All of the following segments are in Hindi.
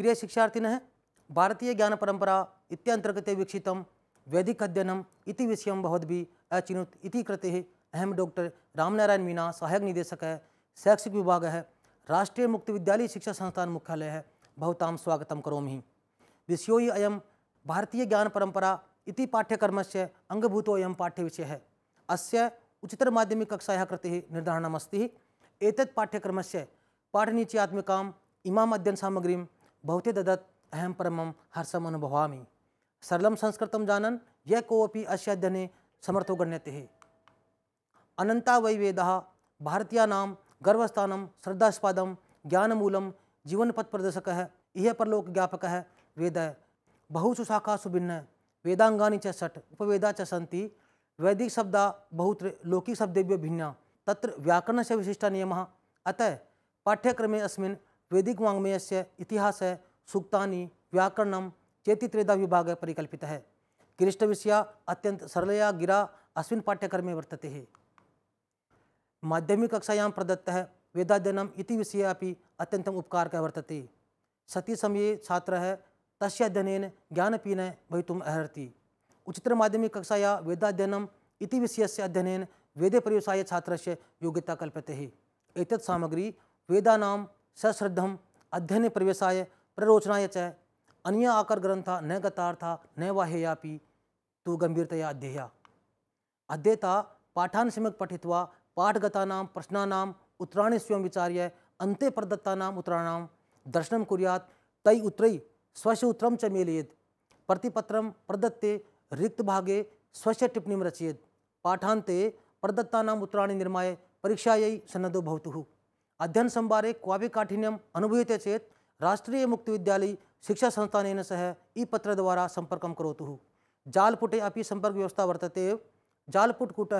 प्रिय ज्ञान परंपरा परम्परा वीक्षित वैदिक वैदिकाध्ययनम् इति विषयं भवद्भिः अचिनुत इति कृते अहम डॉक्टर रामनारायण मीना सहायक है शैक्षिक विभाग है राष्ट्रीय विद्यालय शिक्षा संस्थान मुख्यालयः भवतां स्वागतं करोमि अयम भारतीय ज्ञान परंपरा इति पाठ्यक्रमस्य अङ्गभूतोऽयं पाठ्यविषयः अस्य उच्चतरमाध्यमिककक्षायाः कृतिः पाठ्यक्रम से पाठ्यक्रमस्य पाठनीचयात्मिकाम् अध्ययन सामग्री बहुते ददत अहम परम हर्षम अनुभवामी सरल संस्कृत जानन ये कोपी अस्याध्यने समर्थो गण्यते अनंता वै वेद भारतीयानां गर्वस्थानं श्रद्धास्पादं ज्ञानमूलं प्रदर्शक इह परलोकज्ञापकः वेद बहुसु शाखा सुभिन्न वेदांगा चट षट् उपवेदा वैदिक शब्द बहुत लौकिक लौकिकशब्देभ्यो भिन्ना तत्र व्याकरणस्य विशिष्ट नियमः अतः पाठ्यक्रमे अस्मिन् वैदिक वाङ्मयस्य इतिहासः सूक्तानि व्याकरणं चेति त्रिधाविभागः परिकल्पितः है क्लिष्टविषया अत्यंत सरलया गिरा अस्मिन् पाठ्यक्रमे वर्तते माध्यमिककक्षायां प्रदत्तः वेदाध्ययनम् इति विषये अपि अत्यन्तम् उपकारकः वर्तते सति समये छात्रः तस्य अध्ययनेन ज्ञानपीनः भवितुम् अर्हति उच्चतरमाध्यमिककक्षाया वेदाध्ययनम् इति विषयस्य अध्ययनेन वेदे प्रयोगसाय छात्रस्य योग्यता कल्प्यते एतत् सामग्री वेदानां सश्रद्धम अध्ययन प्रवेशाय प्ररोचनाय च अन्य आकर ग्रंथा न गतार्था न वाहेयापि तो गंभीरतया अध्येया अध्येता पाठान सम्यक पठित्वा पाठगतानां प्रश्नानां उत्तराणि स्वयं विचार्य अन्ते प्रदत्तानां उत्तराणां दर्शनं कुर्यात् तै उत्तरै स्वस्य उत्तरं च मेलयेत् प्रतिपत्रं प्रदत्ते रिक्तभागे स्वस्य टिप्पणीं रचयेत् पाठान्ते प्रदत्तानाम् उत्तराणि निर्माय परीक्षायै सन्नद्धो भवतुः अध्ययन संभारे क्वापि काठिन्यम अनुभूयते विद्यालय शिक्षा संस्थान सह ई द्वारा संपर्क करोतु जालपुटे अभी व्यवस्था वर्त वर्तते जालपुटकूट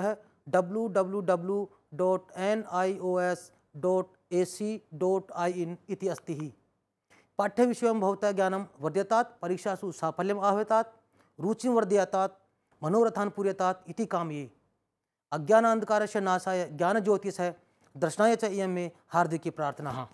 W W W dot N I O S dot A सी डोट् ऐ इन् इति अस्ति पाठ्यविषयं भवतः ज्ञानं वर्ध्यतात् परीक्षासु साफल्यम् आह्वयतात् रुचिं वर्धयतात् मनोरथान् पूर्यतात् इति काम्ये से नाशाय ज्ञानज्योतिषः दर्शनाय च इयं मे हार्दिकी प्रार्थना हाँ।